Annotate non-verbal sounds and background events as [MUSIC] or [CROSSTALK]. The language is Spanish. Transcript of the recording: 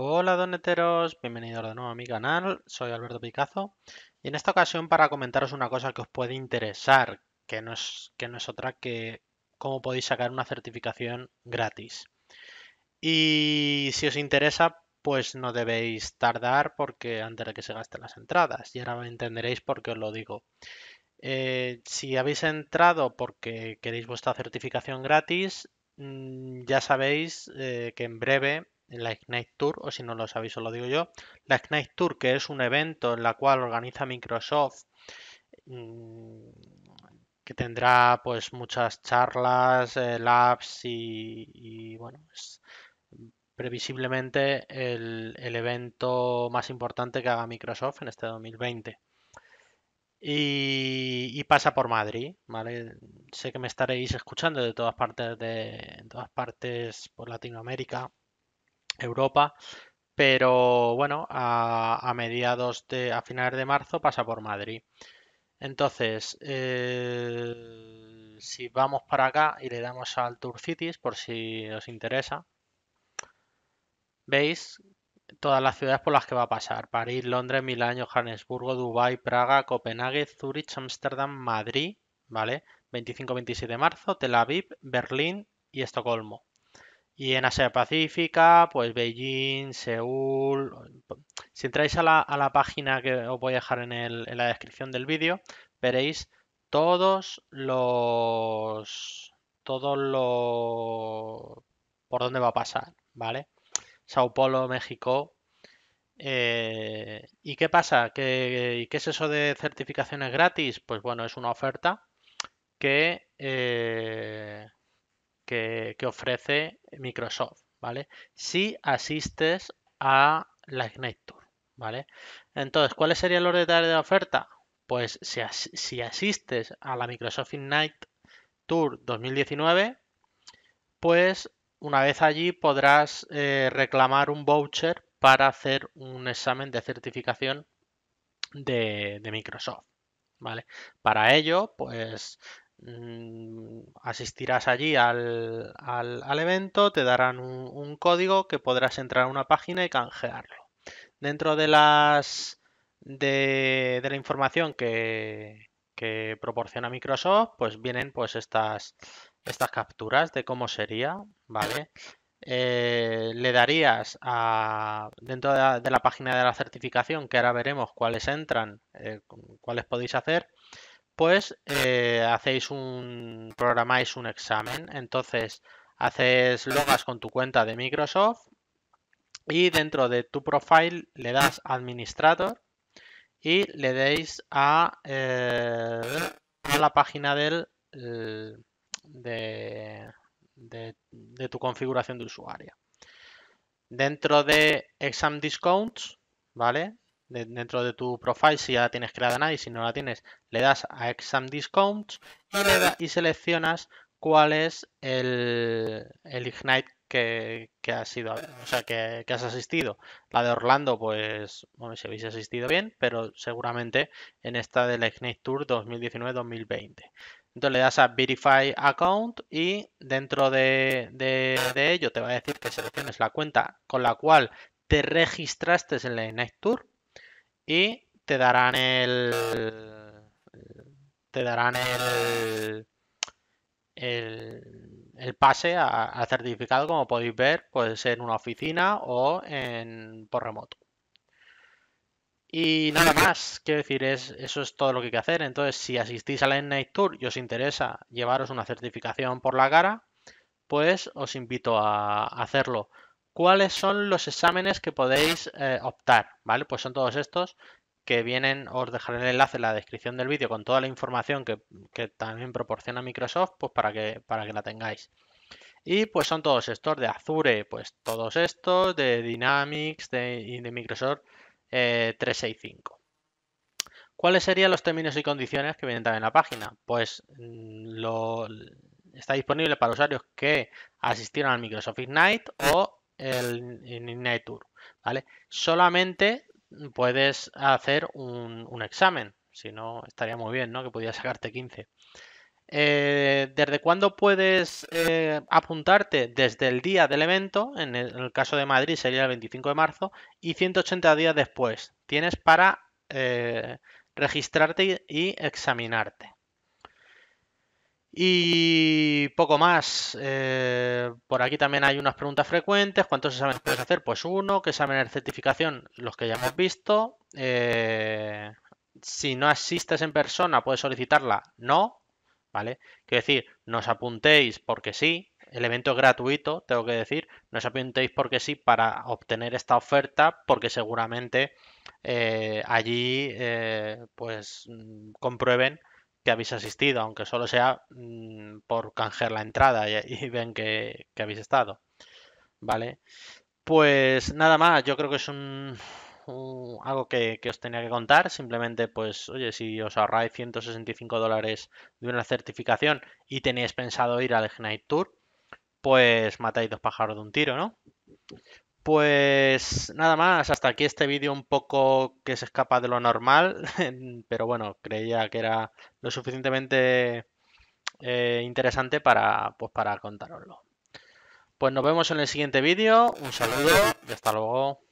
Hola doneteros, bienvenidos de nuevo a mi canal, soy Alberto Picazo y en esta ocasión para comentaros una cosa que os puede interesar, que no es, que no es otra que cómo podéis sacar una certificación gratis. Y si os interesa, pues no debéis tardar porque antes de que se gasten las entradas, y ahora entenderéis por qué os lo digo. Eh, si habéis entrado porque queréis vuestra certificación gratis, mm, ya sabéis eh, que en breve la Ignite Tour, o si no lo sabéis os lo digo yo, la Ignite Tour, que es un evento en la cual organiza Microsoft, mm, que tendrá pues muchas charlas, eh, labs y, bueno, es previsiblemente el, evento más importante que haga Microsoft en este 2020. Y, pasa por Madrid, ¿vale? Sé que me estaréis escuchando de todas partes de todas partes por Latinoamérica Europa, pero bueno, a, mediados de, a finales de marzo pasa por Madrid. Entonces, eh, si vamos para acá y le damos al Tour Cities, por si os interesa, veis todas las ciudades por las que va a pasar. París, Londres, Milán, Johannesburgo, Dubái, Praga, Copenhague, Zurich, Ámsterdam, Madrid, ¿vale? 25-27 de marzo, Tel Aviv, Berlín y Estocolmo. Y en Asia Pacífica, pues Beijing, Seúl. Si entráis a la, página que os voy a dejar en, la descripción del vídeo, veréis todos los. Todos los. Por dónde va a pasar, ¿vale? Sao Paulo, México. Eh, ¿Y qué pasa? ¿Qué, ¿Qué es eso de certificaciones gratis? Pues bueno, es una oferta que. Eh, que, ofrece Microsoft, ¿vale? Si asistes a la Ignite Tour, ¿vale? Entonces, ¿cuáles serían los detalles de la oferta? Pues si, asistes a la Microsoft Ignite Tour 2019, pues una vez allí podrás eh, reclamar un voucher para hacer un examen de certificación de, de Microsoft. ¿vale? Para ello, pues Mm, asistirás allí al, al, al, evento, te darán un, código que podrás entrar a una página y canjearlo. Dentro de las de, la información que, que, proporciona Microsoft, pues vienen pues estas, estas capturas de cómo sería, ¿vale? Eh, le darías a dentro de la, página de la certificación, que ahora veremos cuáles entran, eh, cuáles podéis hacer, pues hacéis un, programáis un examen. Entonces, haces logas con tu cuenta de Microsoft y dentro de tu profile le das administrador y le deis a, eh, a la página de, de, tu configuración de usuario. Dentro de exam discounts, ¿vale? dentro de tu profile, si ya la tienes creada nadie, si no la tienes, le das a Exam Discounts y, seleccionas cuál es el, el Ignite que, que, has sido, o sea, que, has asistido. La de Orlando, pues, bueno, si habéis asistido bien, pero seguramente en esta del Ignite Tour 2019-2020. Entonces le das a Verify Account y dentro de, de, de ello te va a decir que selecciones la cuenta con la cual te registraste en la Ignite Tour y te darán el, te darán el, el, pase al certificado, como podéis ver, puede ser en una oficina o en, por remoto. Y nada más, quiero decir, es, eso es todo lo que hay que hacer. Entonces, si asistís a la Night Tour y os interesa llevaros una certificación por la cara, pues os invito a hacerlo. ¿Cuáles son los exámenes que podéis eh, optar? ¿Vale? Pues son todos estos que vienen, os dejaré el enlace en la descripción del vídeo con toda la información que, también proporciona Microsoft, pues para que, para que la tengáis. Y pues son todos estos, de Azure, pues todos estos, de Dynamics de, y de Microsoft 365. Eh, ¿Cuáles serían los términos y condiciones que vienen también en la página? Pues mm, lo, está disponible para usuarios que asistieron al Microsoft Ignite o el, tour, ¿vale? Solamente puedes hacer un, examen, si no estaría muy bien, ¿no? Que podías sacarte 15. Eh, ¿Desde cuándo puedes eh, apuntarte? Desde el día del evento, en el, caso de Madrid sería el 25 de marzo, y 180 días después tienes para eh, registrarte y examinarte. Y poco más. Eh, por aquí también hay unas preguntas frecuentes. ¿Cuántos exámenes puedes hacer? Pues uno. que examen de certificación? Los que ya hemos visto. Eh, si no asistes en persona, ¿puedes solicitarla? No. ¿Vale? Quiero decir, nos apuntéis porque sí. El evento es gratuito, tengo que decir. Nos apuntéis porque sí para obtener esta oferta porque seguramente eh, allí pues mm, comprueben que habéis asistido, aunque solo sea mm, por canjear la entrada y, ven que, habéis estado. ¿Vale? Pues nada más, yo creo que es un, algo que, os tenía que contar. Simplemente, pues, oye, si os ahorráis 165 dólares de una certificación y tenéis pensado ir al night Tour, pues matáis dos pájaros de un tiro, ¿no? Pues nada más, hasta aquí este vídeo un poco que se escapa de lo normal, [LAUGHS] pero bueno, creía que era lo suficientemente eh, interesante para, pues para contároslo. Pues nos vemos en el siguiente vídeo, un saludo y hasta luego.